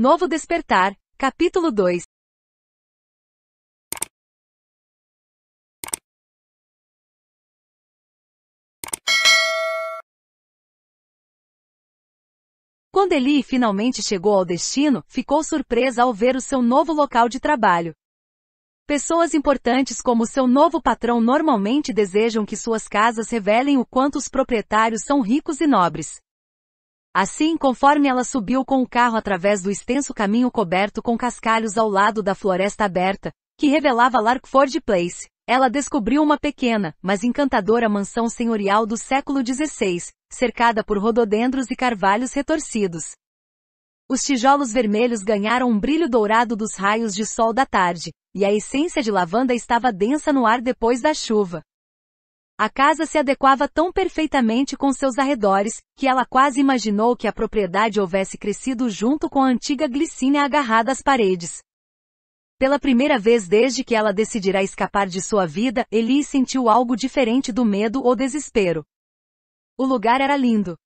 Novo Despertar, capítulo 2. Quando Eli finalmente chegou ao destino, ficou surpresa ao ver o seu novo local de trabalho. Pessoas importantes como seu novo patrão normalmente desejam que suas casas revelem o quanto os proprietários são ricos e nobres. Assim, conforme ela subiu com o carro através do extenso caminho coberto com cascalhos ao lado da floresta aberta, que revelava Larkford Place, ela descobriu uma pequena, mas encantadora mansão senhorial do século XVI, cercada por rododendros e carvalhos retorcidos. Os tijolos vermelhos ganharam um brilho dourado dos raios de sol da tarde, e a essência de lavanda estava densa no ar depois da chuva. A casa se adequava tão perfeitamente com seus arredores, que ela quase imaginou que a propriedade houvesse crescido junto com a antiga glicínia agarrada às paredes. Pela primeira vez desde que ela decidirá escapar de sua vida, Eli sentiu algo diferente do medo ou desespero. O lugar era lindo.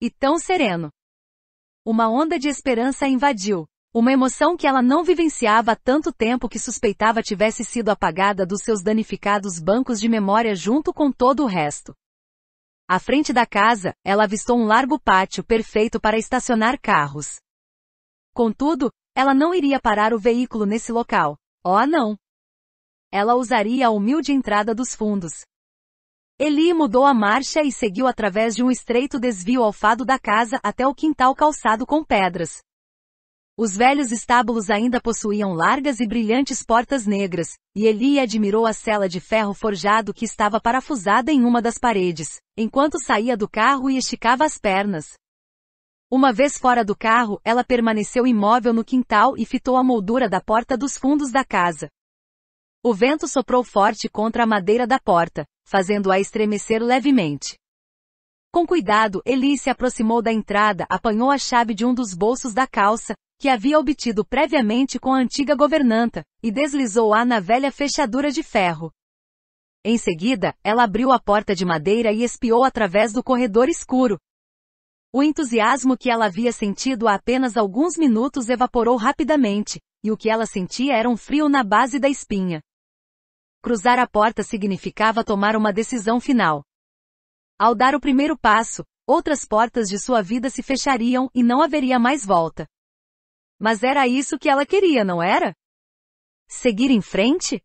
E tão sereno. Uma onda de esperança a invadiu. Uma emoção que ela não vivenciava há tanto tempo que suspeitava tivesse sido apagada dos seus danificados bancos de memória junto com todo o resto. À frente da casa, ela avistou um largo pátio perfeito para estacionar carros. Contudo, ela não iria parar o veículo nesse local. Oh, não! Ela usaria a humilde entrada dos fundos. Eli mudou a marcha e seguiu através de um estreito desvio alfado da casa até o quintal calçado com pedras. Os velhos estábulos ainda possuíam largas e brilhantes portas negras, e Eli admirou a cela de ferro forjado que estava parafusada em uma das paredes, enquanto saía do carro e esticava as pernas. Uma vez fora do carro, ela permaneceu imóvel no quintal e fitou a moldura da porta dos fundos da casa. O vento soprou forte contra a madeira da porta, fazendo-a estremecer levemente. Com cuidado, Eli se aproximou da entrada, apanhou a chave de um dos bolsos da calça, que havia obtido previamente com a antiga governanta, e deslizou-a na velha fechadura de ferro. Em seguida, ela abriu a porta de madeira e espiou através do corredor escuro. O entusiasmo que ela havia sentido há apenas alguns minutos evaporou rapidamente, e o que ela sentia era um frio na base da espinha. Cruzar a porta significava tomar uma decisão final. Ao dar o primeiro passo, outras portas de sua vida se fechariam e não haveria mais volta. Mas era isso que ela queria, não era? Seguir em frente?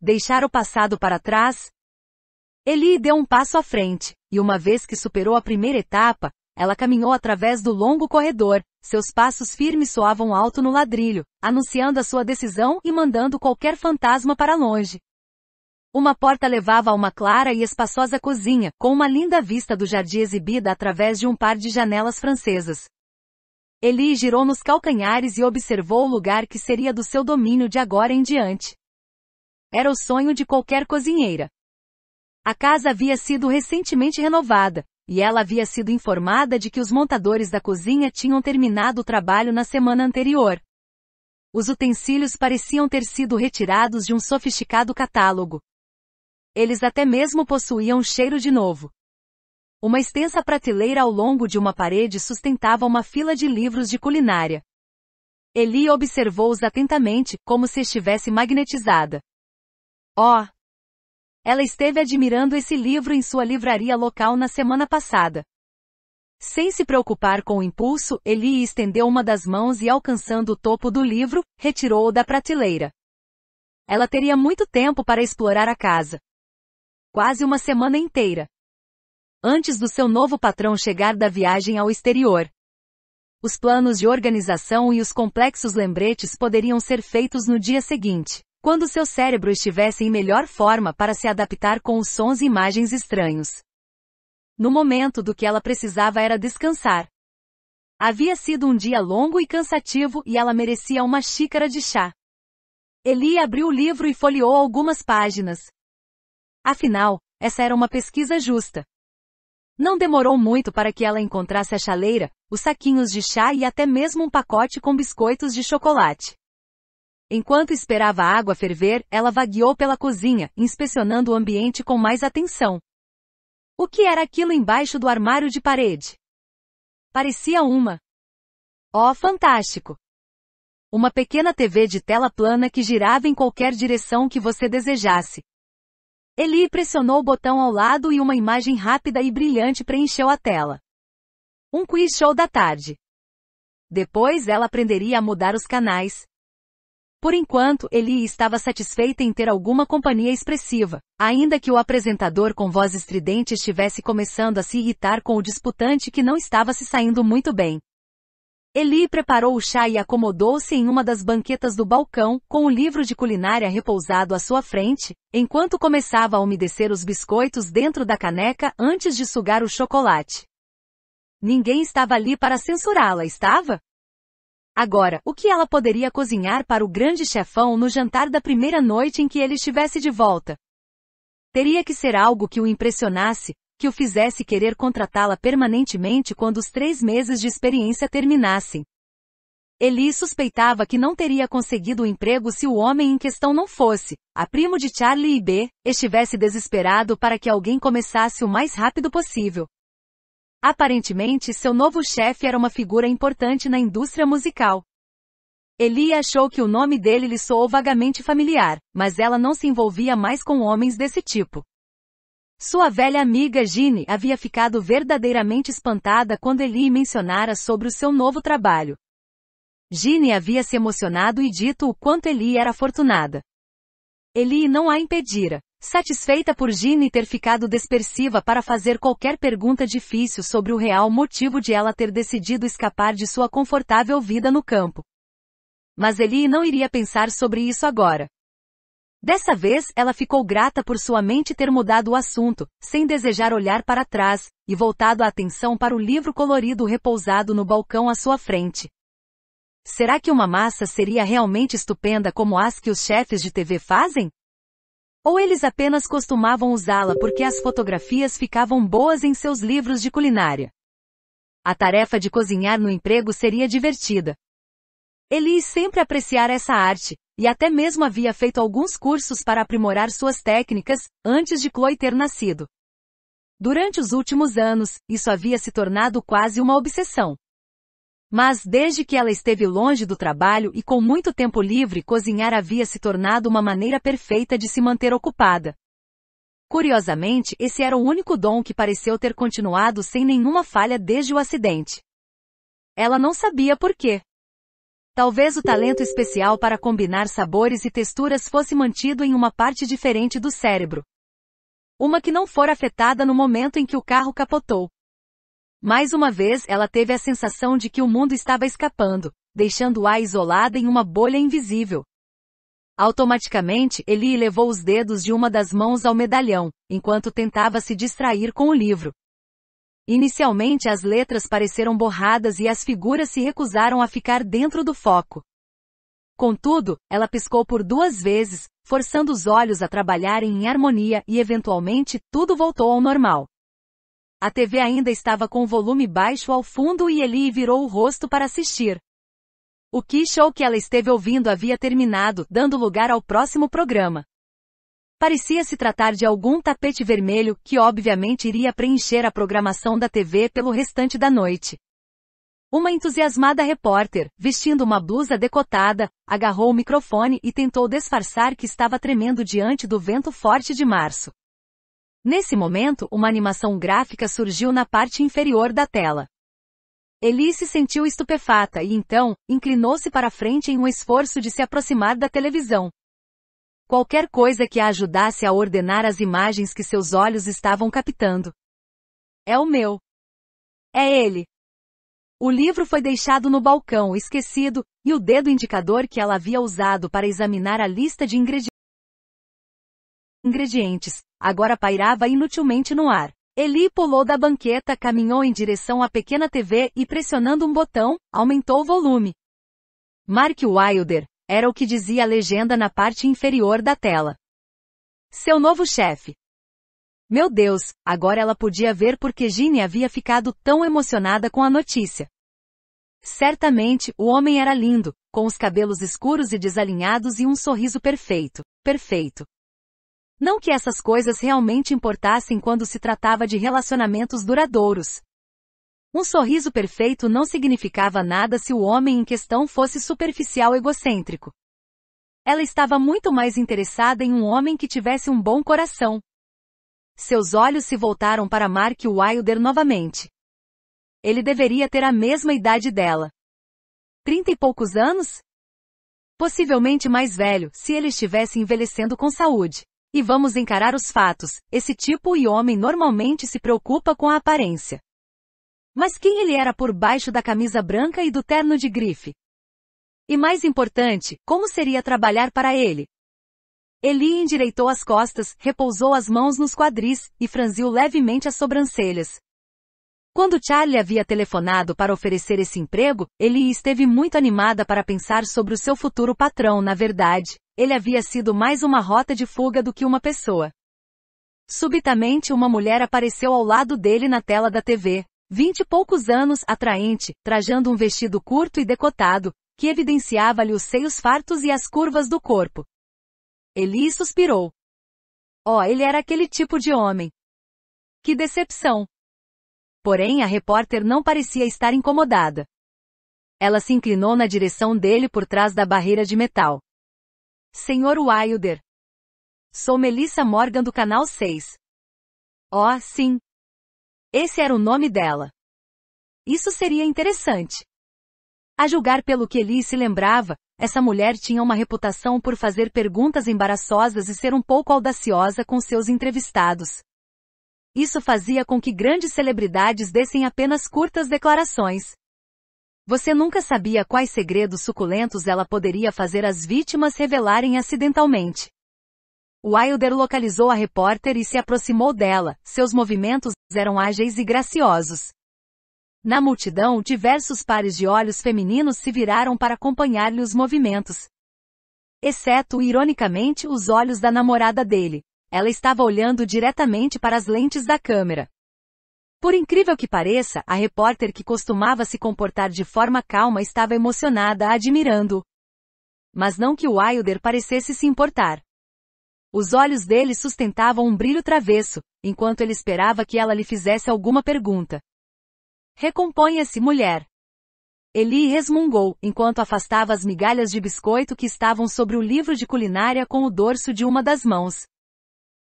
Deixar o passado para trás? Eli deu um passo à frente, e uma vez que superou a primeira etapa, ela caminhou através do longo corredor, seus passos firmes soavam alto no ladrilho, anunciando a sua decisão e mandando qualquer fantasma para longe. Uma porta levava a uma clara e espaçosa cozinha, com uma linda vista do jardim exibida através de um par de janelas francesas. Eli girou nos calcanhares e observou o lugar que seria do seu domínio de agora em diante. Era o sonho de qualquer cozinheira. A casa havia sido recentemente renovada, e ela havia sido informada de que os montadores da cozinha tinham terminado o trabalho na semana anterior. Os utensílios pareciam ter sido retirados de um sofisticado catálogo. Eles até mesmo possuíam cheiro de novo. Uma extensa prateleira ao longo de uma parede sustentava uma fila de livros de culinária. Eli observou-os atentamente, como se estivesse magnetizada. Oh! Ela esteve admirando esse livro em sua livraria local na semana passada. Sem se preocupar com o impulso, Eli estendeu uma das mãos e, alcançando o topo do livro, retirou-o da prateleira. Ela teria muito tempo para explorar a casa. Quase uma semana inteira antes do seu novo patrão chegar da viagem ao exterior. Os planos de organização e os complexos lembretes poderiam ser feitos no dia seguinte, quando seu cérebro estivesse em melhor forma para se adaptar com os sons e imagens estranhos. No momento do que ela precisava era descansar. Havia sido um dia longo e cansativo e ela merecia uma xícara de chá. Eli abriu o livro e folheou algumas páginas. Afinal, essa era uma pesquisa justa, não demorou muito para que ela encontrasse a chaleira, os saquinhos de chá e até mesmo um pacote com biscoitos de chocolate. Enquanto esperava a água ferver, ela vagueou pela cozinha, inspecionando o ambiente com mais atenção. O que era aquilo embaixo do armário de parede? Parecia uma. Oh, fantástico! Uma pequena TV de tela plana que girava em qualquer direção que você desejasse, Eli pressionou o botão ao lado e uma imagem rápida e brilhante preencheu a tela. Um quiz show da tarde. Depois ela aprenderia a mudar os canais. Por enquanto, Eli estava satisfeita em ter alguma companhia expressiva, ainda que o apresentador com voz estridente estivesse começando a se irritar com o disputante que não estava se saindo muito bem. Eli preparou o chá e acomodou-se em uma das banquetas do balcão, com o livro de culinária repousado à sua frente, enquanto começava a umedecer os biscoitos dentro da caneca antes de sugar o chocolate. Ninguém estava ali para censurá-la, estava? Agora, o que ela poderia cozinhar para o grande chefão no jantar da primeira noite em que ele estivesse de volta? Teria que ser algo que o impressionasse, que o fizesse querer contratá-la permanentemente quando os três meses de experiência terminassem. Eli suspeitava que não teria conseguido o emprego se o homem em questão não fosse, a primo de Charlie e B, estivesse desesperado para que alguém começasse o mais rápido possível. Aparentemente, seu novo chefe era uma figura importante na indústria musical. Eli achou que o nome dele lhe soou vagamente familiar, mas ela não se envolvia mais com homens desse tipo. Sua velha amiga Gine havia ficado verdadeiramente espantada quando Eli mencionara sobre o seu novo trabalho. Gine havia se emocionado e dito o quanto Eli era afortunada. Eli não a impedira. Satisfeita por Gine ter ficado dispersiva para fazer qualquer pergunta difícil sobre o real motivo de ela ter decidido escapar de sua confortável vida no campo. Mas Eli não iria pensar sobre isso agora. Dessa vez, ela ficou grata por sua mente ter mudado o assunto, sem desejar olhar para trás, e voltado a atenção para o livro colorido repousado no balcão à sua frente. Será que uma massa seria realmente estupenda como as que os chefes de TV fazem? Ou eles apenas costumavam usá-la porque as fotografias ficavam boas em seus livros de culinária? A tarefa de cozinhar no emprego seria divertida, Eli sempre apreciara essa arte, e até mesmo havia feito alguns cursos para aprimorar suas técnicas, antes de Chloe ter nascido. Durante os últimos anos, isso havia se tornado quase uma obsessão. Mas desde que ela esteve longe do trabalho e com muito tempo livre, cozinhar havia se tornado uma maneira perfeita de se manter ocupada. Curiosamente, esse era o único dom que pareceu ter continuado sem nenhuma falha desde o acidente. Ela não sabia por quê. Talvez o talento especial para combinar sabores e texturas fosse mantido em uma parte diferente do cérebro. Uma que não for afetada no momento em que o carro capotou. Mais uma vez ela teve a sensação de que o mundo estava escapando, deixando-a isolada em uma bolha invisível. Automaticamente, Eli levou os dedos de uma das mãos ao medalhão, enquanto tentava se distrair com o livro. Inicialmente as letras pareceram borradas e as figuras se recusaram a ficar dentro do foco. Contudo, ela piscou por duas vezes, forçando os olhos a trabalharem em harmonia e eventualmente tudo voltou ao normal. A TV ainda estava com o volume baixo ao fundo e Eli virou o rosto para assistir. O que show que ela esteve ouvindo havia terminado, dando lugar ao próximo programa. Parecia se tratar de algum tapete vermelho que obviamente iria preencher a programação da TV pelo restante da noite. Uma entusiasmada repórter, vestindo uma blusa decotada, agarrou o microfone e tentou disfarçar que estava tremendo diante do vento forte de março. Nesse momento, uma animação gráfica surgiu na parte inferior da tela. Elise se sentiu estupefata e então, inclinou-se para frente em um esforço de se aproximar da televisão. Qualquer coisa que a ajudasse a ordenar as imagens que seus olhos estavam captando. É o meu. É ele. O livro foi deixado no balcão, esquecido, e o dedo indicador que ela havia usado para examinar a lista de ingredientes, agora pairava inutilmente no ar. Eli pulou da banqueta, caminhou em direção à pequena TV e pressionando um botão, aumentou o volume. Mark Wilder, era o que dizia a legenda na parte inferior da tela. Seu novo chefe. Meu Deus, agora ela podia ver porque Gine havia ficado tão emocionada com a notícia. Certamente, o homem era lindo, com os cabelos escuros e desalinhados e um sorriso perfeito, perfeito. Não que essas coisas realmente importassem quando se tratava de relacionamentos duradouros. Um sorriso perfeito não significava nada se o homem em questão fosse superficial egocêntrico. Ela estava muito mais interessada em um homem que tivesse um bom coração. Seus olhos se voltaram para Mark Wilder novamente. Ele deveria ter a mesma idade dela. Trinta e poucos anos? Possivelmente mais velho, se ele estivesse envelhecendo com saúde. E vamos encarar os fatos, esse tipo e homem normalmente se preocupa com a aparência. Mas quem ele era por baixo da camisa branca e do terno de grife? E mais importante, como seria trabalhar para ele? Eli endireitou as costas, repousou as mãos nos quadris e franziu levemente as sobrancelhas. Quando Charlie havia telefonado para oferecer esse emprego, Eli esteve muito animada para pensar sobre o seu futuro patrão, na verdade. Ele havia sido mais uma rota de fuga do que uma pessoa. Subitamente uma mulher apareceu ao lado dele na tela da TV. Vinte e poucos anos, atraente, trajando um vestido curto e decotado, que evidenciava-lhe os seios fartos e as curvas do corpo. Eli suspirou. Oh, ele era aquele tipo de homem. Que decepção! Porém, a repórter não parecia estar incomodada. Ela se inclinou na direção dele por trás da barreira de metal. Senhor Wilder. Sou Melissa Morgan do Canal 6. Oh, sim, esse era o nome dela. Isso seria interessante. A julgar pelo que Eli se lembrava, essa mulher tinha uma reputação por fazer perguntas embaraçosas e ser um pouco audaciosa com seus entrevistados. Isso fazia com que grandes celebridades dessem apenas curtas declarações. Você nunca sabia quais segredos suculentos ela poderia fazer as vítimas revelarem acidentalmente. Wilder localizou a repórter e se aproximou dela, seus movimentos eram ágeis e graciosos. Na multidão, diversos pares de olhos femininos se viraram para acompanhar-lhe os movimentos. Exceto, ironicamente, os olhos da namorada dele. Ela estava olhando diretamente para as lentes da câmera. Por incrível que pareça, a repórter que costumava se comportar de forma calma estava emocionada admirando. -o. Mas não que o Wilder parecesse se importar. Os olhos dele sustentavam um brilho travesso, enquanto ele esperava que ela lhe fizesse alguma pergunta. Recomponha-se, mulher. Eli resmungou, enquanto afastava as migalhas de biscoito que estavam sobre o livro de culinária com o dorso de uma das mãos.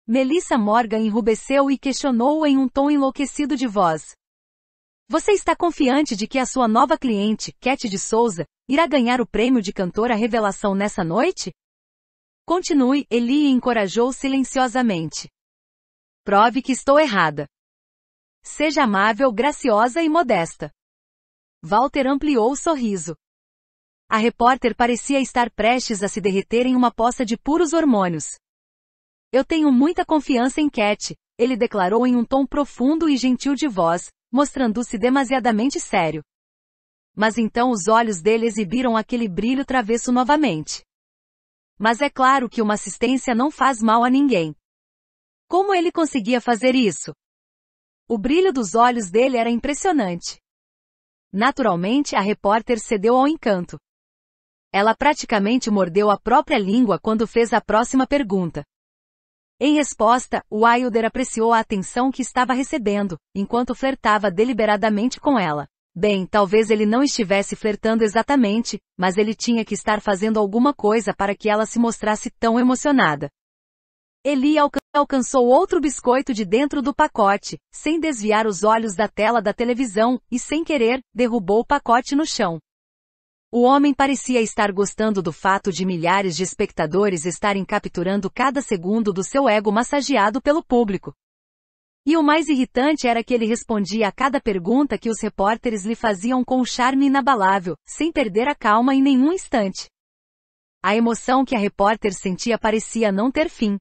Melissa Morgan enrubesceu e questionou-o em um tom enlouquecido de voz. Você está confiante de que a sua nova cliente, Cat de Souza, irá ganhar o prêmio de cantora revelação nessa noite? Continue, Eli encorajou silenciosamente. Prove que estou errada. Seja amável, graciosa e modesta. Walter ampliou o sorriso. A repórter parecia estar prestes a se derreter em uma poça de puros hormônios. Eu tenho muita confiança em Cat, ele declarou em um tom profundo e gentil de voz, mostrando-se demasiadamente sério. Mas então os olhos dele exibiram aquele brilho travesso novamente. Mas é claro que uma assistência não faz mal a ninguém. Como ele conseguia fazer isso? O brilho dos olhos dele era impressionante. Naturalmente, a repórter cedeu ao encanto. Ela praticamente mordeu a própria língua quando fez a próxima pergunta. Em resposta, Wilder apreciou a atenção que estava recebendo, enquanto flertava deliberadamente com ela. Bem, talvez ele não estivesse flertando exatamente, mas ele tinha que estar fazendo alguma coisa para que ela se mostrasse tão emocionada. Eli alcan alcançou outro biscoito de dentro do pacote, sem desviar os olhos da tela da televisão, e sem querer, derrubou o pacote no chão. O homem parecia estar gostando do fato de milhares de espectadores estarem capturando cada segundo do seu ego massageado pelo público, e o mais irritante era que ele respondia a cada pergunta que os repórteres lhe faziam com um charme inabalável, sem perder a calma em nenhum instante. A emoção que a repórter sentia parecia não ter fim.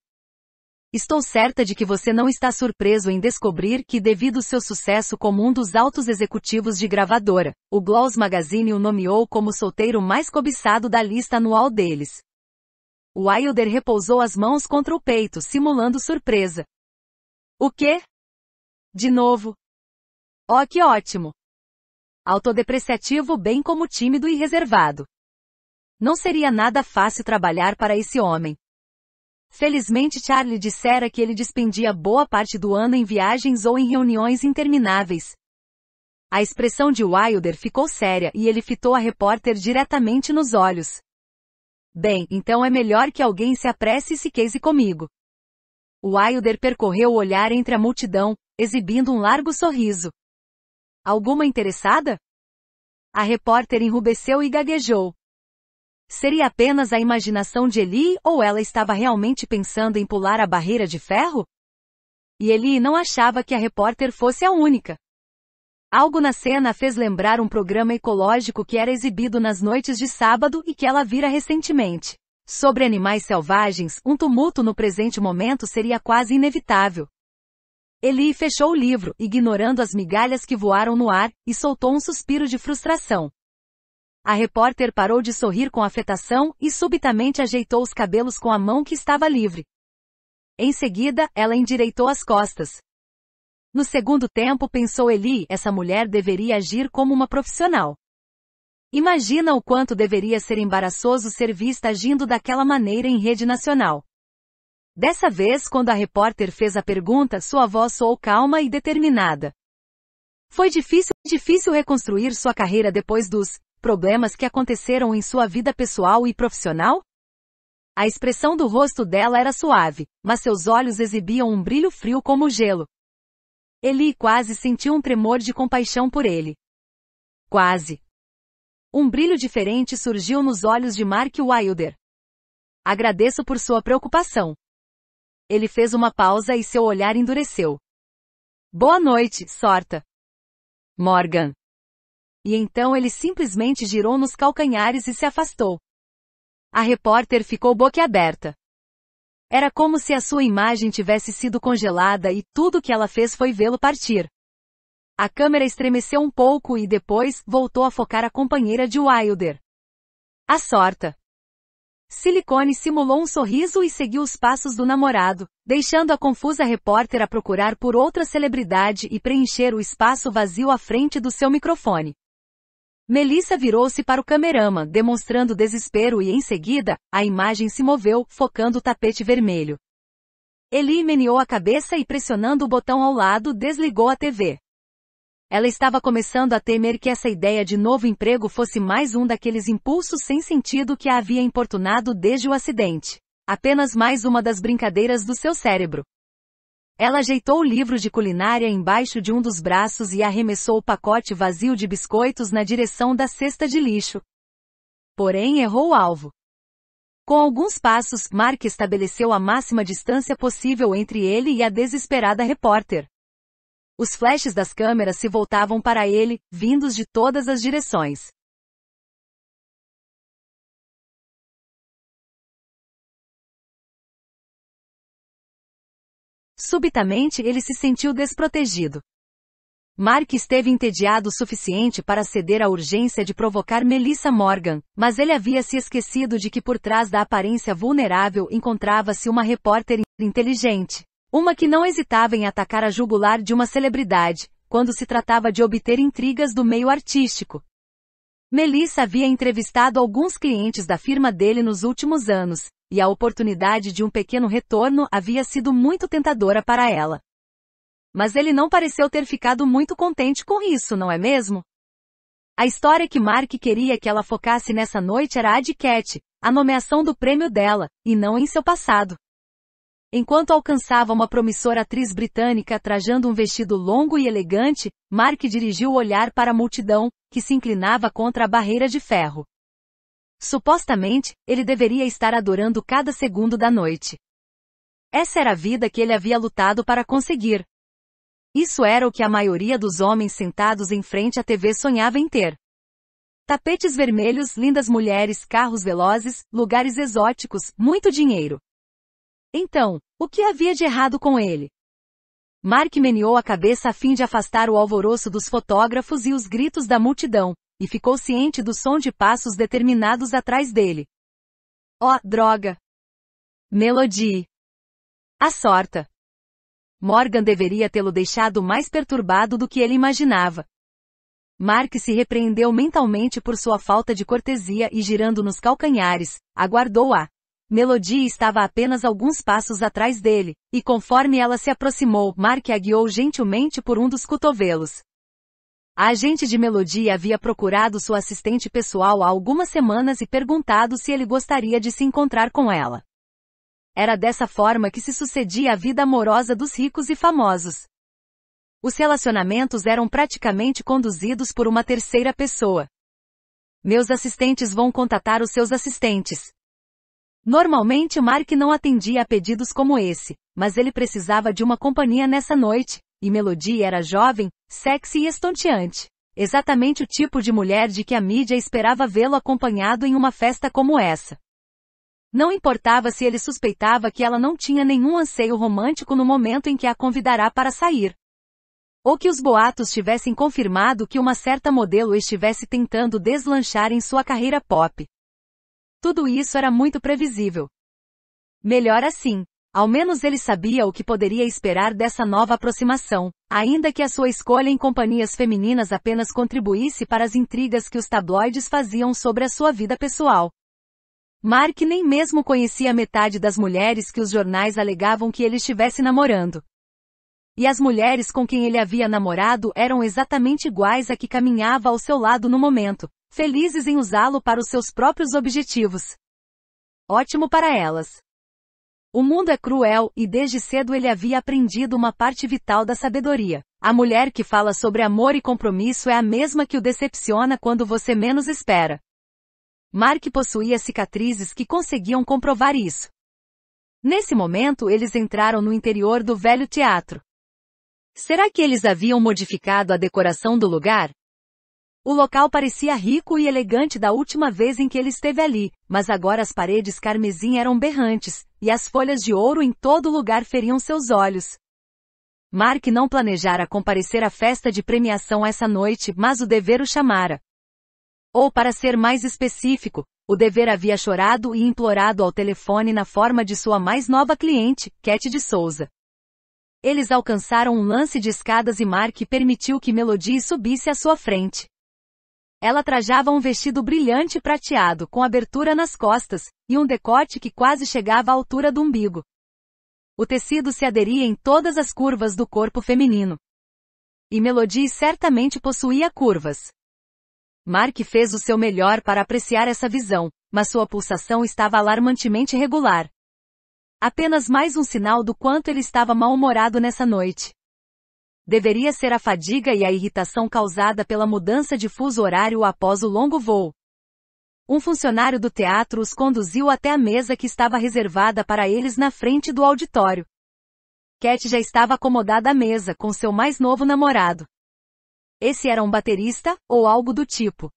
Estou certa de que você não está surpreso em descobrir que, devido ao seu sucesso como um dos altos executivos de gravadora, o Gloss Magazine o nomeou como o solteiro mais cobiçado da lista anual deles. Wilder repousou as mãos contra o peito, simulando surpresa. O quê? De novo. Ó oh, que ótimo! Autodepreciativo bem como tímido e reservado. Não seria nada fácil trabalhar para esse homem. Felizmente Charlie dissera que ele despendia boa parte do ano em viagens ou em reuniões intermináveis. A expressão de Wilder ficou séria e ele fitou a repórter diretamente nos olhos. Bem, então é melhor que alguém se apresse e se case comigo. Wilder percorreu o olhar entre a multidão, exibindo um largo sorriso. Alguma interessada? A repórter enrubesceu e gaguejou. Seria apenas a imaginação de Eli ou ela estava realmente pensando em pular a barreira de ferro? E Eli não achava que a repórter fosse a única. Algo na cena fez lembrar um programa ecológico que era exibido nas noites de sábado e que ela vira recentemente. Sobre animais selvagens, um tumulto no presente momento seria quase inevitável. Eli fechou o livro, ignorando as migalhas que voaram no ar, e soltou um suspiro de frustração. A repórter parou de sorrir com afetação e subitamente ajeitou os cabelos com a mão que estava livre. Em seguida, ela endireitou as costas. No segundo tempo, pensou Eli, essa mulher deveria agir como uma profissional. Imagina o quanto deveria ser embaraçoso ser vista agindo daquela maneira em rede nacional. Dessa vez, quando a repórter fez a pergunta, sua voz soou calma e determinada. Foi difícil, difícil reconstruir sua carreira depois dos problemas que aconteceram em sua vida pessoal e profissional? A expressão do rosto dela era suave, mas seus olhos exibiam um brilho frio como gelo. Eli quase sentiu um tremor de compaixão por ele. Quase. Um brilho diferente surgiu nos olhos de Mark Wilder. Agradeço por sua preocupação, ele fez uma pausa e seu olhar endureceu. Boa noite, sorta. Morgan. E então ele simplesmente girou nos calcanhares e se afastou. A repórter ficou boquiaberta. Era como se a sua imagem tivesse sido congelada e tudo que ela fez foi vê-lo partir. A câmera estremeceu um pouco e depois voltou a focar a companheira de Wilder. A sorta. Silicone simulou um sorriso e seguiu os passos do namorado, deixando a confusa repórter a procurar por outra celebridade e preencher o espaço vazio à frente do seu microfone. Melissa virou-se para o cameraman, demonstrando desespero e em seguida, a imagem se moveu, focando o tapete vermelho. Eli meneou a cabeça e pressionando o botão ao lado desligou a TV. Ela estava começando a temer que essa ideia de novo emprego fosse mais um daqueles impulsos sem sentido que a havia importunado desde o acidente. Apenas mais uma das brincadeiras do seu cérebro. Ela ajeitou o livro de culinária embaixo de um dos braços e arremessou o pacote vazio de biscoitos na direção da cesta de lixo. Porém errou o alvo. Com alguns passos, Mark estabeleceu a máxima distância possível entre ele e a desesperada repórter. Os flashes das câmeras se voltavam para ele, vindos de todas as direções. Subitamente ele se sentiu desprotegido. Mark esteve entediado o suficiente para ceder à urgência de provocar Melissa Morgan, mas ele havia se esquecido de que por trás da aparência vulnerável encontrava-se uma repórter inteligente. Uma que não hesitava em atacar a jugular de uma celebridade, quando se tratava de obter intrigas do meio artístico. Melissa havia entrevistado alguns clientes da firma dele nos últimos anos, e a oportunidade de um pequeno retorno havia sido muito tentadora para ela. Mas ele não pareceu ter ficado muito contente com isso, não é mesmo? A história que Mark queria que ela focasse nessa noite era a de Cat, a nomeação do prêmio dela, e não em seu passado. Enquanto alcançava uma promissora atriz britânica trajando um vestido longo e elegante, Mark dirigiu o olhar para a multidão, que se inclinava contra a barreira de ferro. Supostamente, ele deveria estar adorando cada segundo da noite. Essa era a vida que ele havia lutado para conseguir. Isso era o que a maioria dos homens sentados em frente à TV sonhava em ter. Tapetes vermelhos, lindas mulheres, carros velozes, lugares exóticos, muito dinheiro. Então, o que havia de errado com ele? Mark meneou a cabeça a fim de afastar o alvoroço dos fotógrafos e os gritos da multidão, e ficou ciente do som de passos determinados atrás dele. Oh, droga! Melody! A sorta! Morgan deveria tê-lo deixado mais perturbado do que ele imaginava. Mark se repreendeu mentalmente por sua falta de cortesia e girando nos calcanhares, aguardou-a, Melodia estava apenas alguns passos atrás dele, e conforme ela se aproximou, Mark a guiou gentilmente por um dos cotovelos. A agente de Melodia havia procurado sua assistente pessoal há algumas semanas e perguntado se ele gostaria de se encontrar com ela. Era dessa forma que se sucedia a vida amorosa dos ricos e famosos. Os relacionamentos eram praticamente conduzidos por uma terceira pessoa. Meus assistentes vão contatar os seus assistentes, Normalmente Mark não atendia a pedidos como esse, mas ele precisava de uma companhia nessa noite, e Melody era jovem, sexy e estonteante. Exatamente o tipo de mulher de que a mídia esperava vê-lo acompanhado em uma festa como essa. Não importava se ele suspeitava que ela não tinha nenhum anseio romântico no momento em que a convidará para sair. Ou que os boatos tivessem confirmado que uma certa modelo estivesse tentando deslanchar em sua carreira pop, tudo isso era muito previsível. Melhor assim. Ao menos ele sabia o que poderia esperar dessa nova aproximação, ainda que a sua escolha em companhias femininas apenas contribuísse para as intrigas que os tabloides faziam sobre a sua vida pessoal. Mark nem mesmo conhecia metade das mulheres que os jornais alegavam que ele estivesse namorando. E as mulheres com quem ele havia namorado eram exatamente iguais a que caminhava ao seu lado no momento felizes em usá-lo para os seus próprios objetivos. Ótimo para elas. O mundo é cruel e desde cedo ele havia aprendido uma parte vital da sabedoria. A mulher que fala sobre amor e compromisso é a mesma que o decepciona quando você menos espera. Mark possuía cicatrizes que conseguiam comprovar isso. Nesse momento eles entraram no interior do velho teatro. Será que eles haviam modificado a decoração do lugar? O local parecia rico e elegante da última vez em que ele esteve ali, mas agora as paredes carmesim eram berrantes, e as folhas de ouro em todo lugar feriam seus olhos. Mark não planejara comparecer à festa de premiação essa noite, mas o dever o chamara. Ou para ser mais específico, o dever havia chorado e implorado ao telefone na forma de sua mais nova cliente, Cat de Souza. Eles alcançaram um lance de escadas e Mark permitiu que Melody subisse à sua frente. Ela trajava um vestido brilhante prateado com abertura nas costas, e um decote que quase chegava à altura do umbigo. O tecido se aderia em todas as curvas do corpo feminino. E Melody certamente possuía curvas. Mark fez o seu melhor para apreciar essa visão, mas sua pulsação estava alarmantemente irregular. Apenas mais um sinal do quanto ele estava mal-humorado nessa noite deveria ser a fadiga e a irritação causada pela mudança de fuso horário após o longo voo. Um funcionário do teatro os conduziu até a mesa que estava reservada para eles na frente do auditório. Cat já estava acomodada à mesa com seu mais novo namorado. Esse era um baterista, ou algo do tipo.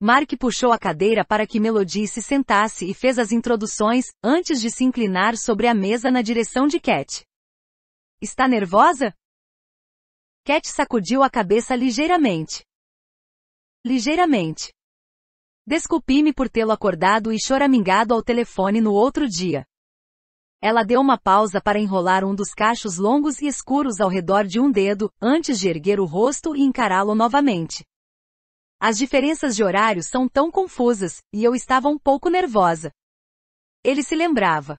Mark puxou a cadeira para que Melody se sentasse e fez as introduções, antes de se inclinar sobre a mesa na direção de Cat. Está nervosa? Cat sacudiu a cabeça ligeiramente. Ligeiramente. Desculpi-me por tê-lo acordado e choramingado ao telefone no outro dia. Ela deu uma pausa para enrolar um dos cachos longos e escuros ao redor de um dedo, antes de erguer o rosto e encará-lo novamente. As diferenças de horário são tão confusas, e eu estava um pouco nervosa. Ele se lembrava.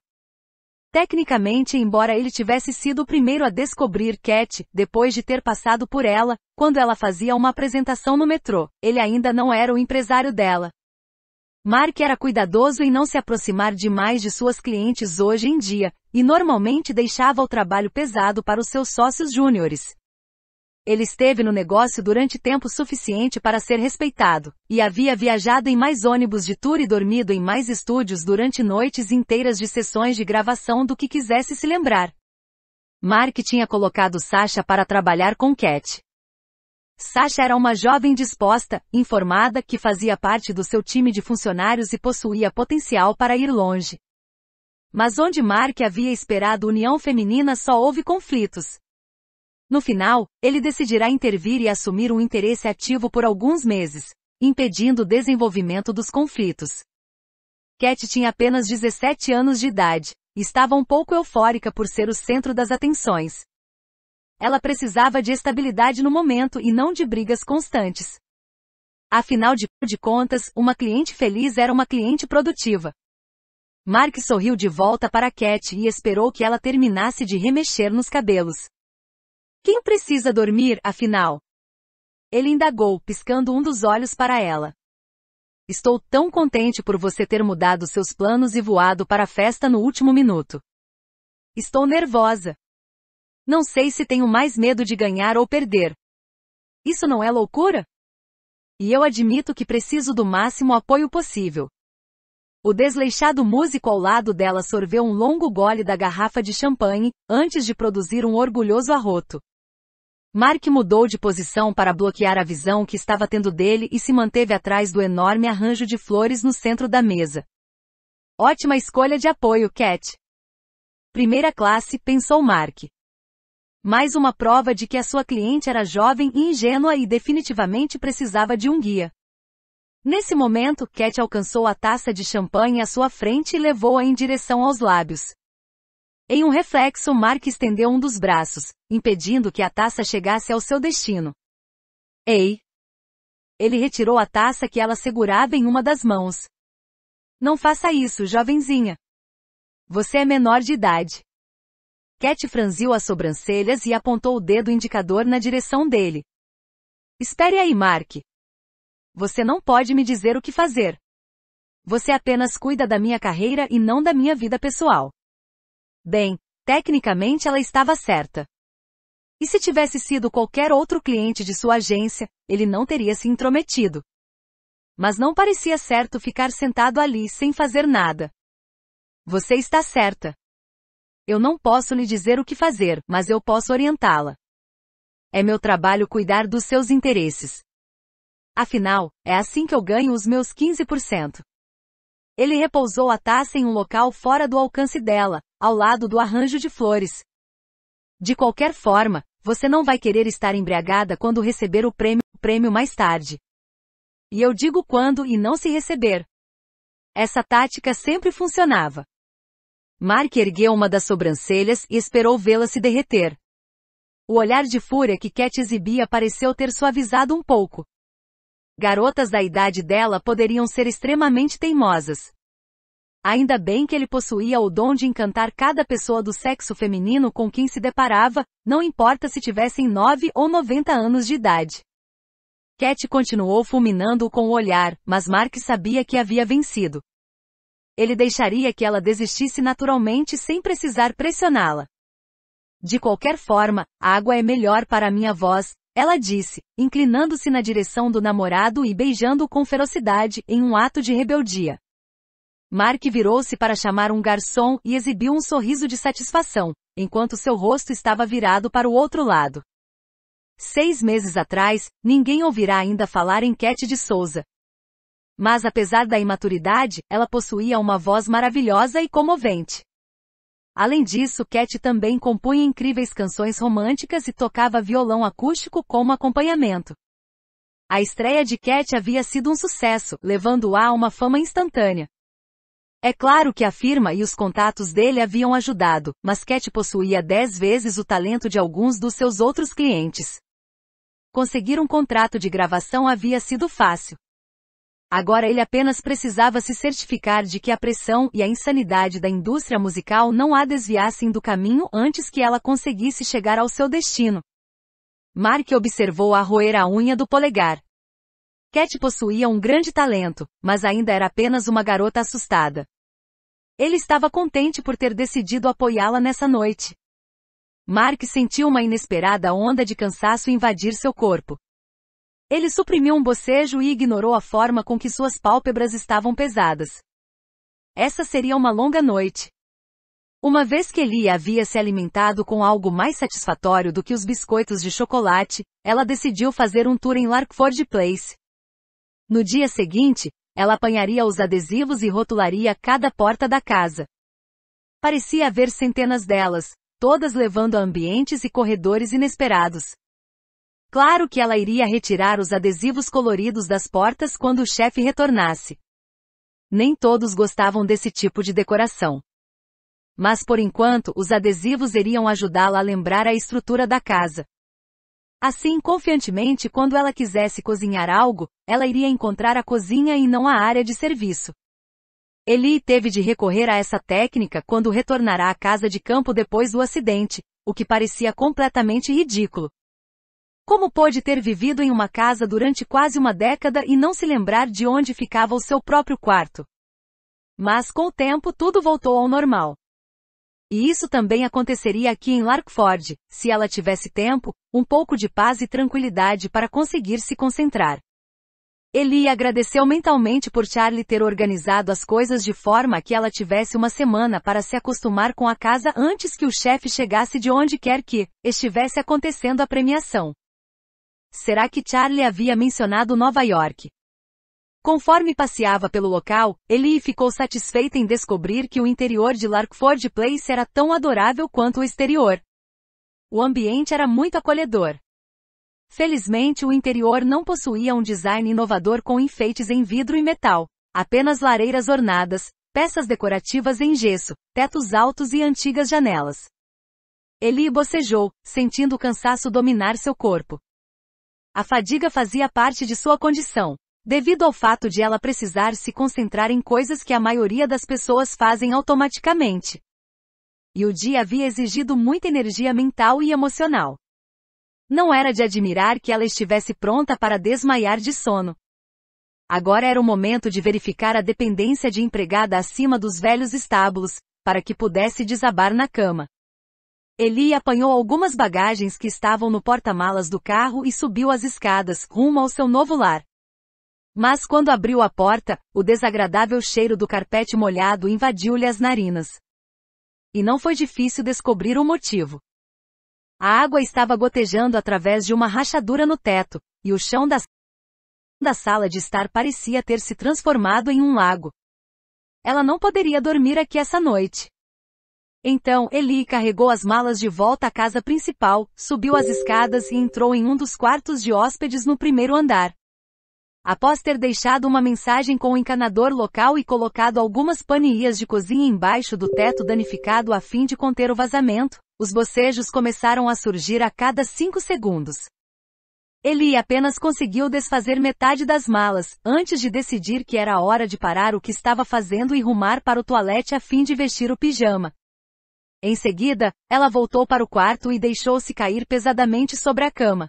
Tecnicamente, embora ele tivesse sido o primeiro a descobrir Cat, depois de ter passado por ela, quando ela fazia uma apresentação no metrô, ele ainda não era o empresário dela. Mark era cuidadoso em não se aproximar demais de suas clientes hoje em dia, e normalmente deixava o trabalho pesado para os seus sócios júniores. Ele esteve no negócio durante tempo suficiente para ser respeitado, e havia viajado em mais ônibus de tour e dormido em mais estúdios durante noites inteiras de sessões de gravação do que quisesse se lembrar. Mark tinha colocado Sasha para trabalhar com Cat. Sasha era uma jovem disposta, informada, que fazia parte do seu time de funcionários e possuía potencial para ir longe. Mas onde Mark havia esperado união feminina só houve conflitos. No final, ele decidirá intervir e assumir um interesse ativo por alguns meses, impedindo o desenvolvimento dos conflitos. Cat tinha apenas 17 anos de idade, e estava um pouco eufórica por ser o centro das atenções. Ela precisava de estabilidade no momento e não de brigas constantes. Afinal de, de contas, uma cliente feliz era uma cliente produtiva. Mark sorriu de volta para Cat e esperou que ela terminasse de remexer nos cabelos. Quem precisa dormir, afinal? Ele indagou, piscando um dos olhos para ela. Estou tão contente por você ter mudado seus planos e voado para a festa no último minuto. Estou nervosa. Não sei se tenho mais medo de ganhar ou perder. Isso não é loucura? E eu admito que preciso do máximo apoio possível. O desleixado músico ao lado dela sorveu um longo gole da garrafa de champanhe, antes de produzir um orgulhoso arroto. Mark mudou de posição para bloquear a visão que estava tendo dele e se manteve atrás do enorme arranjo de flores no centro da mesa. Ótima escolha de apoio, Cat. Primeira classe, pensou Mark. Mais uma prova de que a sua cliente era jovem e ingênua e definitivamente precisava de um guia. Nesse momento, Cat alcançou a taça de champanhe à sua frente e levou-a em direção aos lábios. Em um reflexo, Mark estendeu um dos braços, impedindo que a taça chegasse ao seu destino. Ei! Ele retirou a taça que ela segurava em uma das mãos. Não faça isso, jovenzinha. Você é menor de idade. Cat franziu as sobrancelhas e apontou o dedo indicador na direção dele. Espere aí, Mark. Você não pode me dizer o que fazer. Você apenas cuida da minha carreira e não da minha vida pessoal. Bem, tecnicamente ela estava certa. E se tivesse sido qualquer outro cliente de sua agência, ele não teria se intrometido. Mas não parecia certo ficar sentado ali sem fazer nada. Você está certa. Eu não posso lhe dizer o que fazer, mas eu posso orientá-la. É meu trabalho cuidar dos seus interesses. Afinal, é assim que eu ganho os meus 15%. Ele repousou a taça em um local fora do alcance dela, ao lado do arranjo de flores. De qualquer forma, você não vai querer estar embriagada quando receber o prêmio, o prêmio mais tarde. E eu digo quando e não se receber. Essa tática sempre funcionava. Mark ergueu uma das sobrancelhas e esperou vê-la se derreter. O olhar de fúria que Cat exibia pareceu ter suavizado um pouco. Garotas da idade dela poderiam ser extremamente teimosas. Ainda bem que ele possuía o dom de encantar cada pessoa do sexo feminino com quem se deparava, não importa se tivessem 9 ou 90 anos de idade. Cat continuou fulminando-o com o olhar, mas Mark sabia que havia vencido. Ele deixaria que ela desistisse naturalmente sem precisar pressioná-la. De qualquer forma, água é melhor para minha voz, ela disse, inclinando-se na direção do namorado e beijando-o com ferocidade, em um ato de rebeldia. Mark virou-se para chamar um garçom e exibiu um sorriso de satisfação, enquanto seu rosto estava virado para o outro lado. Seis meses atrás, ninguém ouvirá ainda falar em Cat de Souza. Mas apesar da imaturidade, ela possuía uma voz maravilhosa e comovente. Além disso, Cat também compunha incríveis canções românticas e tocava violão acústico como acompanhamento. A estreia de Cat havia sido um sucesso, levando-a a uma fama instantânea. É claro que a firma e os contatos dele haviam ajudado, mas Cat possuía dez vezes o talento de alguns dos seus outros clientes. Conseguir um contrato de gravação havia sido fácil. Agora ele apenas precisava se certificar de que a pressão e a insanidade da indústria musical não a desviassem do caminho antes que ela conseguisse chegar ao seu destino. Mark observou a roer a unha do polegar. Cat possuía um grande talento, mas ainda era apenas uma garota assustada. Ele estava contente por ter decidido apoiá-la nessa noite. Mark sentiu uma inesperada onda de cansaço invadir seu corpo. Ele suprimiu um bocejo e ignorou a forma com que suas pálpebras estavam pesadas. Essa seria uma longa noite. Uma vez que Eli havia se alimentado com algo mais satisfatório do que os biscoitos de chocolate, ela decidiu fazer um tour em Larkford Place. No dia seguinte, ela apanharia os adesivos e rotularia cada porta da casa. Parecia haver centenas delas, todas levando a ambientes e corredores inesperados. Claro que ela iria retirar os adesivos coloridos das portas quando o chefe retornasse. Nem todos gostavam desse tipo de decoração. Mas por enquanto, os adesivos iriam ajudá-la a lembrar a estrutura da casa. Assim, confiantemente, quando ela quisesse cozinhar algo, ela iria encontrar a cozinha e não a área de serviço. Eli teve de recorrer a essa técnica quando retornará à casa de campo depois do acidente, o que parecia completamente ridículo. Como pôde ter vivido em uma casa durante quase uma década e não se lembrar de onde ficava o seu próprio quarto? Mas com o tempo tudo voltou ao normal. E isso também aconteceria aqui em Larkford, se ela tivesse tempo, um pouco de paz e tranquilidade para conseguir se concentrar. Eli agradeceu mentalmente por Charlie ter organizado as coisas de forma que ela tivesse uma semana para se acostumar com a casa antes que o chefe chegasse de onde quer que estivesse acontecendo a premiação. Será que Charlie havia mencionado Nova York? Conforme passeava pelo local, Eli ficou satisfeita em descobrir que o interior de Larkford Place era tão adorável quanto o exterior. O ambiente era muito acolhedor. Felizmente o interior não possuía um design inovador com enfeites em vidro e metal, apenas lareiras ornadas, peças decorativas em gesso, tetos altos e antigas janelas. Eli bocejou, sentindo o cansaço dominar seu corpo. A fadiga fazia parte de sua condição, Devido ao fato de ela precisar se concentrar em coisas que a maioria das pessoas fazem automaticamente. E o dia havia exigido muita energia mental e emocional. Não era de admirar que ela estivesse pronta para desmaiar de sono. Agora era o momento de verificar a dependência de empregada acima dos velhos estábulos, para que pudesse desabar na cama. Eli apanhou algumas bagagens que estavam no porta-malas do carro e subiu as escadas rumo ao seu novo lar. Mas quando abriu a porta, o desagradável cheiro do carpete molhado invadiu-lhe as narinas. E não foi difícil descobrir o motivo. A água estava gotejando através de uma rachadura no teto, e o chão da, da sala de estar parecia ter se transformado em um lago. Ela não poderia dormir aqui essa noite. Então, Eli carregou as malas de volta à casa principal, subiu as escadas e entrou em um dos quartos de hóspedes no primeiro andar. Após ter deixado uma mensagem com o encanador local e colocado algumas paneias de cozinha embaixo do teto danificado a fim de conter o vazamento, os bocejos começaram a surgir a cada cinco segundos. Eli apenas conseguiu desfazer metade das malas, antes de decidir que era hora de parar o que estava fazendo e rumar para o toalete a fim de vestir o pijama. Em seguida, ela voltou para o quarto e deixou-se cair pesadamente sobre a cama.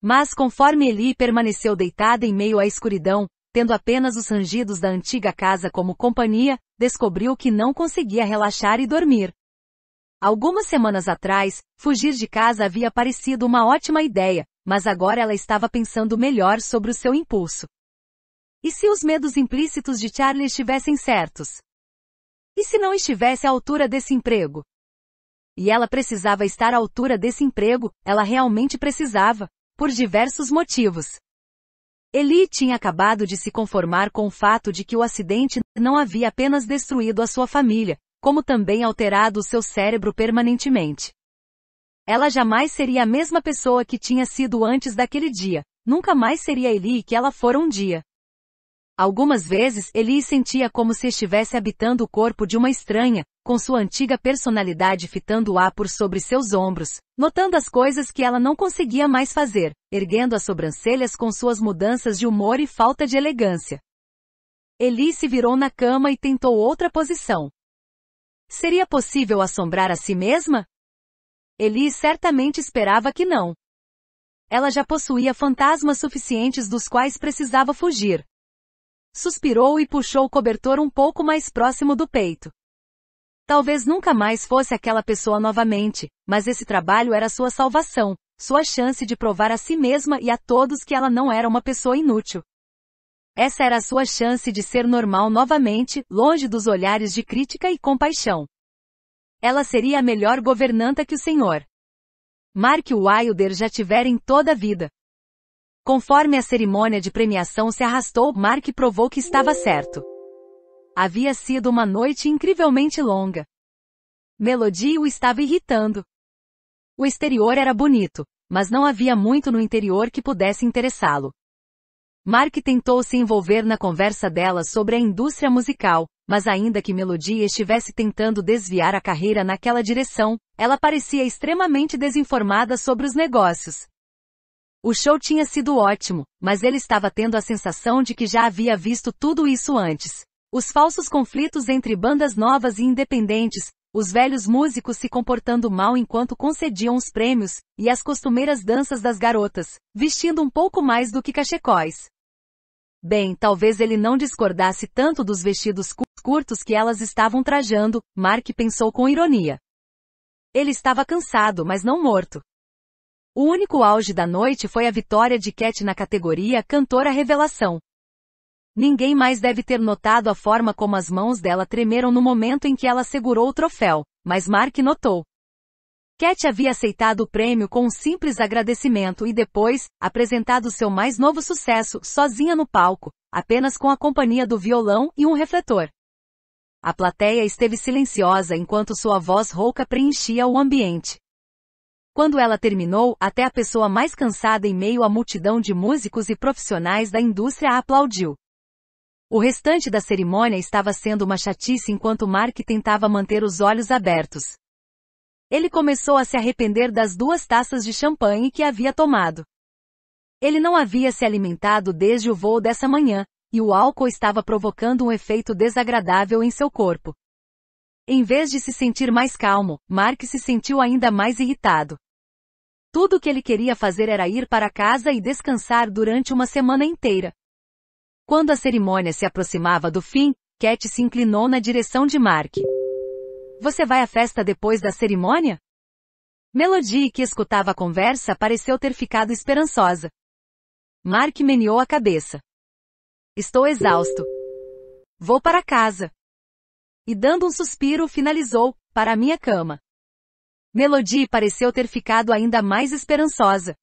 Mas conforme Eli permaneceu deitada em meio à escuridão, tendo apenas os rangidos da antiga casa como companhia, descobriu que não conseguia relaxar e dormir. Algumas semanas atrás, fugir de casa havia parecido uma ótima ideia, mas agora ela estava pensando melhor sobre o seu impulso. E se os medos implícitos de Charlie estivessem certos? E se não estivesse à altura desse emprego? E ela precisava estar à altura desse emprego, ela realmente precisava por diversos motivos. Eli tinha acabado de se conformar com o fato de que o acidente não havia apenas destruído a sua família, como também alterado o seu cérebro permanentemente. Ela jamais seria a mesma pessoa que tinha sido antes daquele dia, nunca mais seria Eli que ela fora um dia. Algumas vezes Eli sentia como se estivesse habitando o corpo de uma estranha, com sua antiga personalidade fitando-a por sobre seus ombros, notando as coisas que ela não conseguia mais fazer, erguendo as sobrancelhas com suas mudanças de humor e falta de elegância. Eli se virou na cama e tentou outra posição. Seria possível assombrar a si mesma? Eli certamente esperava que não. Ela já possuía fantasmas suficientes dos quais precisava fugir. Suspirou e puxou o cobertor um pouco mais próximo do peito. Talvez nunca mais fosse aquela pessoa novamente, mas esse trabalho era sua salvação, sua chance de provar a si mesma e a todos que ela não era uma pessoa inútil. Essa era a sua chance de ser normal novamente, longe dos olhares de crítica e compaixão. Ela seria a melhor governanta que o senhor. Mark Wilder já tivera em toda a vida. Conforme a cerimônia de premiação se arrastou, Mark provou que estava certo. Havia sido uma noite incrivelmente longa. Melody o estava irritando. O exterior era bonito, mas não havia muito no interior que pudesse interessá-lo. Mark tentou se envolver na conversa dela sobre a indústria musical, mas ainda que Melody estivesse tentando desviar a carreira naquela direção, ela parecia extremamente desinformada sobre os negócios. O show tinha sido ótimo, mas ele estava tendo a sensação de que já havia visto tudo isso antes. Os falsos conflitos entre bandas novas e independentes, os velhos músicos se comportando mal enquanto concediam os prêmios, e as costumeiras danças das garotas, vestindo um pouco mais do que cachecóis. Bem, talvez ele não discordasse tanto dos vestidos curtos que elas estavam trajando, Mark pensou com ironia. Ele estava cansado, mas não morto. O único auge da noite foi a vitória de Cat na categoria Cantora Revelação. Ninguém mais deve ter notado a forma como as mãos dela tremeram no momento em que ela segurou o troféu, mas Mark notou. Cat havia aceitado o prêmio com um simples agradecimento e depois, apresentado seu mais novo sucesso, sozinha no palco, apenas com a companhia do violão e um refletor. A plateia esteve silenciosa enquanto sua voz rouca preenchia o ambiente. Quando ela terminou, até a pessoa mais cansada em meio à multidão de músicos e profissionais da indústria a aplaudiu. O restante da cerimônia estava sendo uma chatice enquanto Mark tentava manter os olhos abertos. Ele começou a se arrepender das duas taças de champanhe que havia tomado. Ele não havia se alimentado desde o voo dessa manhã, e o álcool estava provocando um efeito desagradável em seu corpo. Em vez de se sentir mais calmo, Mark se sentiu ainda mais irritado. Tudo o que ele queria fazer era ir para casa e descansar durante uma semana inteira. Quando a cerimônia se aproximava do fim, Cat se inclinou na direção de Mark. Você vai à festa depois da cerimônia? Melody, que escutava a conversa, pareceu ter ficado esperançosa. Mark meneou a cabeça. Estou exausto. Vou para casa. E dando um suspiro, finalizou, para a minha cama. Melody pareceu ter ficado ainda mais esperançosa.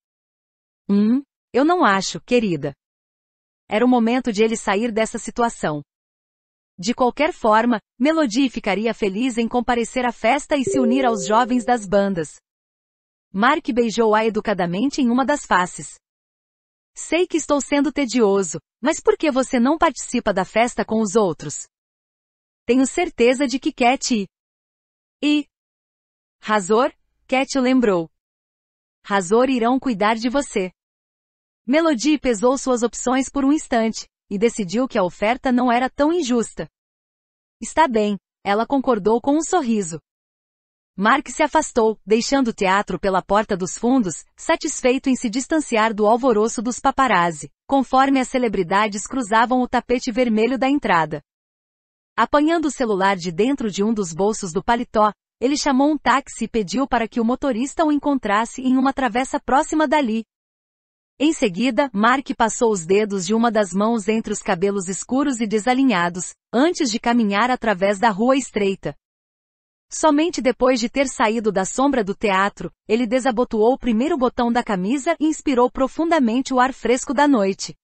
Hum, eu não acho, querida. Era o momento de ele sair dessa situação. De qualquer forma, Melody ficaria feliz em comparecer à festa e se unir aos jovens das bandas. Mark beijou-a educadamente em uma das faces. Sei que estou sendo tedioso, mas por que você não participa da festa com os outros? Tenho certeza de que Cat e... E... Razor, Cat lembrou. Razor irão cuidar de você. Melody pesou suas opções por um instante, e decidiu que a oferta não era tão injusta. Está bem, ela concordou com um sorriso. Mark se afastou, deixando o teatro pela porta dos fundos, satisfeito em se distanciar do alvoroço dos paparazzi, conforme as celebridades cruzavam o tapete vermelho da entrada. Apanhando o celular de dentro de um dos bolsos do paletó, ele chamou um táxi e pediu para que o motorista o encontrasse em uma travessa próxima dali, em seguida, Mark passou os dedos de uma das mãos entre os cabelos escuros e desalinhados, antes de caminhar através da rua estreita. Somente depois de ter saído da sombra do teatro, ele desabotoou o primeiro botão da camisa e inspirou profundamente o ar fresco da noite.